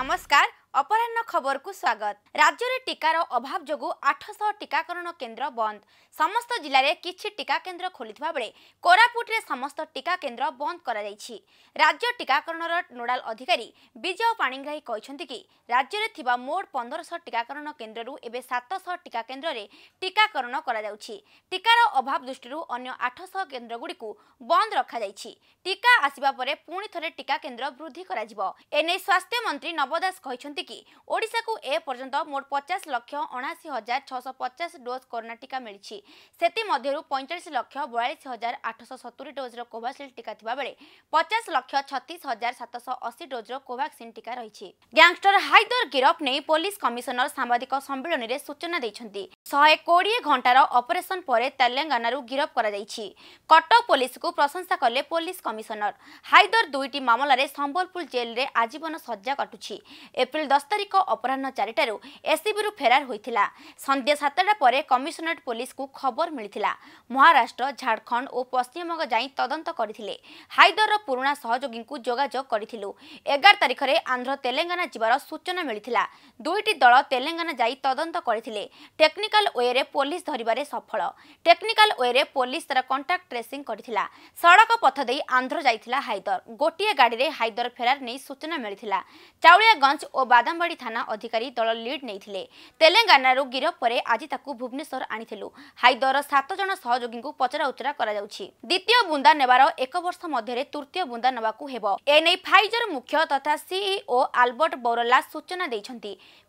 নমস্কার ଅପରାହ୍ନ ଖବରକୁ ସ୍ୱାଗତ ରାଜ୍ୟରେ ଟିକାର ଅଭାବ ଯୋଗୁଁ ଆଠଶହ ଟିକାକରଣ କେନ୍ଦ୍ର ବନ୍ଦ ସମସ୍ତ ଜିଲ୍ଲାରେ କିଛି ଟିକା କେନ୍ଦ୍ର ଖୋଲିଥିବା ବେଳେ କୋରାପୁଟରେ ସମସ୍ତ ଟିକା କେନ୍ଦ୍ର ବନ୍ଦ କରାଯାଇଛି ରାଜ୍ୟ ଟିକାକରଣର ନୋଡାଲ ଅଧିକାରୀ ବିଜୟ ପାଣିଗ୍ରାହୀ କହିଛନ୍ତି କି ରାଜ୍ୟରେ ଥିବା ମୋଟ ପନ୍ଦରଶହ ଟିକାକରଣ କେନ୍ଦ୍ରରୁ ଏବେ ସାତଶହ ଟିକା କେନ୍ଦ୍ରରେ ଟିକାକରଣ କରାଯାଉଛି ଟିକାର ଅଭାବ ଦୃଷ୍ଟିରୁ ଅନ୍ୟ ଆଠଶହ କେନ୍ଦ୍ରଗୁଡ଼ିକୁ ବନ୍ଦ ରଖାଯାଇଛି ଟିକା ଆସିବା ପରେ ପୁଣି ଥରେ ଟିକା କେନ୍ଦ୍ର ବୃଦ୍ଧି କରାଯିବ ଏନେଇ ସ୍ୱାସ୍ଥ୍ୟମନ୍ତ୍ରୀ ନବ ଦାସ କହିଛନ୍ତି ଯେମିତିକି ଓଡ଼ିଶାକୁ ଏ ପର୍ଯ୍ୟନ୍ତ ମୋଟ ପଚାଶ ଲକ୍ଷ ଅଣାଅଶୀ ହଜାର ଛଅଶହ ପଚାଶ ଡୋଜ୍ କରୋନା ଟିକା ମିଳିଛି ସେଥିମଧ୍ୟରୁ ପଇଁଚାଳିଶ ଲକ୍ଷ ବୟାଳିଶ ହଜାର ଆଠଶହ ସତୁରି ଡୋଜ୍ର କୋଭାସିଲ୍ଡ ଟିକା ଥିବାବେଳେ ପଚାଶ ଲକ୍ଷ ଛତିଶ ହଜାର ସାତଶହ ଅଶୀ ଡୋଜ୍ର କୋଭାକ୍ସିନ୍ ଟିକା ରହିଛି ଗ୍ୟାଙ୍ଗଷ୍ଟର ହାଇଦର ଗିରଫ ନେଇ ପୋଲିସ କମିଶନର ସାମ୍ବାଦିକ ସମ୍ମିଳନୀରେ ସୂଚନା ଦେଇଛନ୍ତି ଶହେ କୋଡ଼ିଏ ଘଣ୍ଟାର ଅପରେସନ ପରେ ତେଲେଙ୍ଗାନାରୁ ଗିରଫ କରାଯାଇଛି କଟକ ପୋଲିସକୁ ପ୍ରଶଂସା କଲେ ପୋଲିସ କମିଶନର ହାଇଦର ଦୁଇଟି ମାମଲାରେ ସମ୍ବଲପୁର ଜେଲରେ ଆଜୀବନ ସଜ୍ଜା କଟୁଛି ଏପ୍ରିଲ ଦଶ ତାରିଖ ଅପରାହ୍ନ ଚାରିଟାରୁ ଏସ୍ସିବିରୁ ଫେରାର ହୋଇଥିଲା ସନ୍ଧ୍ୟା ସାତଟା ପରେ କମିଶନରେଟ୍ ପୋଲିସକୁ ଖବର ମିଳିଥିଲା ମହାରାଷ୍ଟ୍ର ଝାଡ଼ଖଣ୍ଡ ଓ ପଶ୍ଚିମବଙ୍ଗ ଯାଇ ତଦନ୍ତ କରିଥିଲେ ହାଇଦରର ପୁରୁଣା ସହଯୋଗୀଙ୍କୁ ଯୋଗାଯୋଗ କରିଥିଲୁ ଏଗାର ତାରିଖରେ ଆନ୍ଧ୍ର ତେଲେଙ୍ଗାନା ଯିବାର ସୂଚନା ମିଳିଥିଲା ଦୁଇଟି ଦଳ ତେଲେଙ୍ଗାନା ଯାଇ ତଦନ୍ତ କରିଥିଲେ ଟେକ୍ନିକାଲ ୱେରେ ପୋଲିସ ଧରିବାରେ ସଫଳ ଟେକ୍ନିକାଲ ୱେରେ ପୋଲିସ ତାର କଣ୍ଟାକ୍ଟ ଟ୍ରେସିଂ କରିଥିଲା ସଡ଼କ ପଥ ଦେଇ ଆନ୍ଧ୍ର ଯାଇଥିଲା ହାଇଦର ଗୋଟିଏ ଗାଡ଼ିରେ ହାଇଦର ଫେରାର ନେଇ ସୂଚନା ମିଳିଥିଲା ଚାଉଳିଆଗଞ୍ଜ ଓ বাদামবাড়ি থানা অধিকারী দল লিড নেই তেলেঙ্গানু গিফ পরে আজ তাকে ভুবনেশ্বর আনিলু হাইদর সাতজন সহযোগী পচরা উচরা করা দ্বিতীয় বুন্দা নেবার এক বর্ষ মধ্যে তৃতীয় বুন্দা নেওয়া হব এনে ফাইজর মুখ্য তথা সিইও আলবর্ট বৌরলা সূচনা দিয়েছেন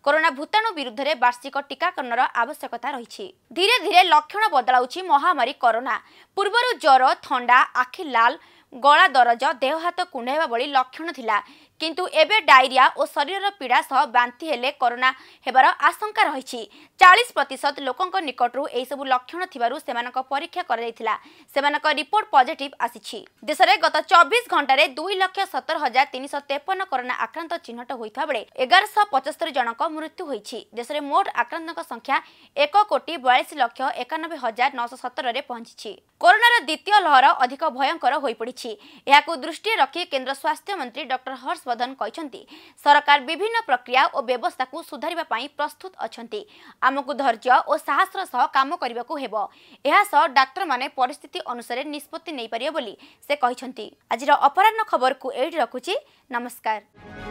করোনা ভূতাণু বিধে বার্ষিক টিকাকরণ আবশ্যকতা রয়েছে ধীরে ধীরে লক্ষণ বদলাউছি মহামারী করোনা পূর্ব জ্বর থা আখি লাল গলা দরজ দেহ হাত কুণ্ডাইবা ভি লক্ষণ লা କିନ୍ତୁ ଏବେ ଡାଇରିଆ ଓ ଶରୀରର ପୀଡ଼ା ସହ ବାନ୍ତି ହେଲେ କରୋନା ହେବାର ଆଶଙ୍କା ରହିଛି ଚାଳିଶ ପ୍ରତିଶତ ଲୋକଙ୍କ ନିକଟରୁ ଏହିସବୁ ଲକ୍ଷଣ ଥିବାରୁ ସେମାନଙ୍କ ପରୀକ୍ଷା କରାଯାଇଥିଲା ସେମାନଙ୍କ ରିପୋର୍ଟ ପଜିଟିଭ୍ ଆସିଛି ଦେଶରେ ଗତ ଚବିଶ ଘଣ୍ଟାରେ ଦୁଇ ଲକ୍ଷ ସତର ହଜାର ତିନିଶହ ତେପନ କରୋନା ଆକ୍ରାନ୍ତ ଚିହ୍ନଟ ହୋଇଥିବା ବେଳେ ଏଗାରଶହ ପଚସ୍ତରୀ ଜଣଙ୍କ ମୃତ୍ୟୁ ହୋଇଛି ଦେଶରେ ମୋଟ ଆକ୍ରାନ୍ତଙ୍କ ସଂଖ୍ୟା ଏକ କୋଟି ବୟାଳିଶ ଲକ୍ଷ ଏକାନବେ ହଜାର ନଅଶହ ସତରରେ ପହଞ୍ଚିଛି କରୋନାର ଦ୍ୱିତୀୟ ଲହର ଅଧିକ ଭୟଙ୍କର ହୋଇପଡ଼ିଛି ଏହାକୁ ଦୃଷ୍ଟିରେ ରଖି କେନ୍ଦ୍ର ସ୍ୱାସ୍ଥ୍ୟମନ୍ତ୍ରୀ ଡକ୍ଟର ହର୍ଷ ହର୍ଷବର୍ଦ୍ଧନ କହିଛନ୍ତି ସରକାର ବିଭିନ୍ନ ପ୍ରକ୍ରିୟା ଓ ବ୍ୟବସ୍ଥାକୁ ସୁଧାରିବା ପାଇଁ ପ୍ରସ୍ତୁତ ଅଛନ୍ତି ଆମକୁ ଧୈର୍ଯ୍ୟ ଓ ସାହସର ସହ କାମ କରିବାକୁ ହେବ ଏହାସହ ଡାକ୍ତରମାନେ ପରିସ୍ଥିତି ଅନୁସାରେ ନିଷ୍ପତ୍ତି ନେଇପାରିବେ ବୋଲି ସେ କହିଛନ୍ତି ଆଜିର ଅପରାହ୍ନ ଖବରକୁ ଏଇଠି ରଖୁଛି ନମସ୍କାର